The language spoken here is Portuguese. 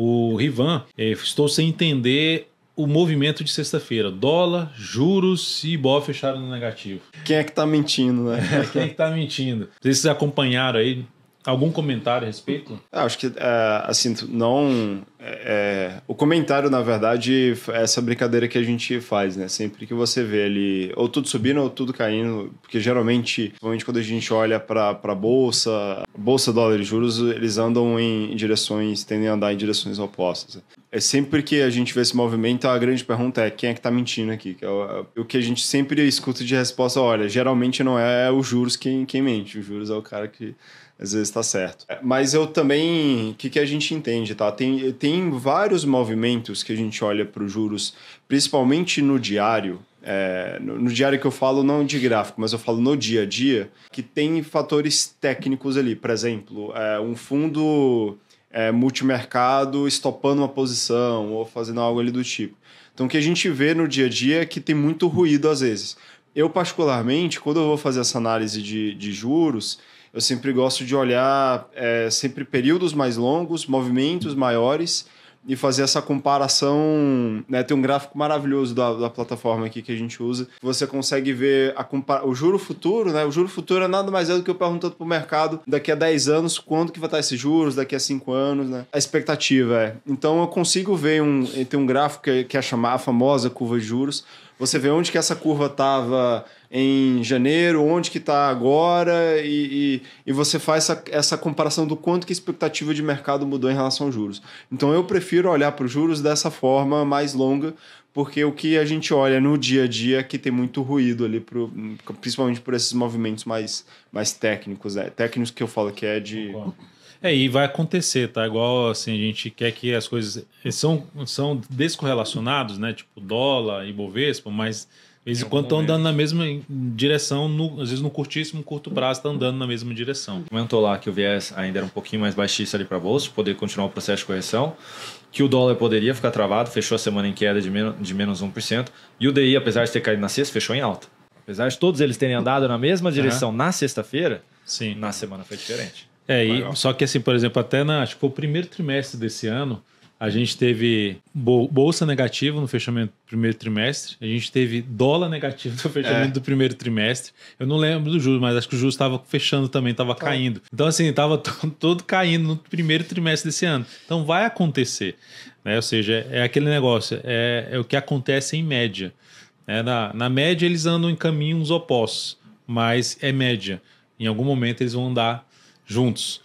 o Rivan, é, estou sem entender o movimento de sexta-feira. Dólar, juros e Ibov fecharam no negativo. Quem é que tá mentindo, né? Quem é que tá mentindo? Vocês acompanharam aí? Algum comentário a respeito? Ah, acho que, é, assim, não é, é, o comentário, na verdade, é essa brincadeira que a gente faz, né? Sempre que você vê ali ou tudo subindo ou tudo caindo, porque geralmente, principalmente quando a gente olha para a bolsa, bolsa, dólar e juros, eles andam em direções, tendem a andar em direções opostas. É sempre que a gente vê esse movimento, a grande pergunta é quem é que está mentindo aqui? Que é o, é o, que a gente sempre escuta de resposta, olha, geralmente não é, é o juros quem, quem mente, o juros é o cara que às vezes está certo. Mas eu também, o que, que a gente entende, tá? Tem, tem tem vários movimentos que a gente olha para os juros, principalmente no diário. É, no, diário que eu falo não de gráfico, mas eu falo no dia a dia, que tem fatores técnicos ali. Por exemplo, é, um fundo é, multimercado estopando uma posição ou fazendo algo ali do tipo. Então, o que a gente vê no dia a dia é que tem muito ruído às vezes. Eu, particularmente, quando eu vou fazer essa análise de, de juros, eu sempre gosto de olhar é, sempre períodos mais longos, movimentos maiores e fazer essa comparação. Né? Tem um gráfico maravilhoso da, da, plataforma aqui que a gente usa. Você consegue ver a, o juro futuro, né? O juro futuro é nada mais é do que eu perguntando para o mercado daqui a 10 anos quanto que vai estar esses juros, daqui a 5 anos, né? A expectativa é. Então eu consigo ver um. Tem um gráfico que, é chamar, a famosa curva de juros você vê onde que essa curva estava em janeiro, onde que está agora, e, e, e, você faz essa, essa comparação do quanto que a expectativa de mercado mudou em relação aos juros. Então eu prefiro olhar para os juros dessa forma mais longa, porque o que a gente olha no dia a dia é que tem muito ruído ali, pro, principalmente por esses movimentos mais, mais técnicos, né? técnicos que eu falo que é de... Concordo é, e vai acontecer, tá? Igual assim, a gente quer que as coisas são, são descorrelacionados, né? Tipo dólar e Bovespa, mas de vez em quando estão andando na mesma direção, no, às vezes no curtíssimo, curto prazo, estão tá andando na mesma direção. Comentou lá que o viés ainda era um pouquinho mais baixista ali para bolsa, poder continuar o processo de correção, que o dólar poderia ficar travado, fechou a semana em queda de menos, de menos 1%, e o DI, apesar de ter caído na sexta, fechou em alta. Apesar de todos eles terem andado na mesma direção uhum. na sexta-feira, na semana foi diferente. É, e, só que assim, por exemplo, até na, acho que o primeiro trimestre desse ano, a gente teve bolsa negativa no fechamento do primeiro trimestre, a gente teve dólar negativo no fechamento é. do primeiro trimestre. Eu não lembro do juros, mas acho que o juros estava fechando também, estava tá. caindo. Então, assim, estava todo caindo no primeiro trimestre desse ano. Então, vai acontecer. Né? Ou seja, é, é aquele negócio, é, é o que acontece em média. É, na, na média, eles andam em caminhos opostos, mas é média. Em algum momento, eles vão andar juntos.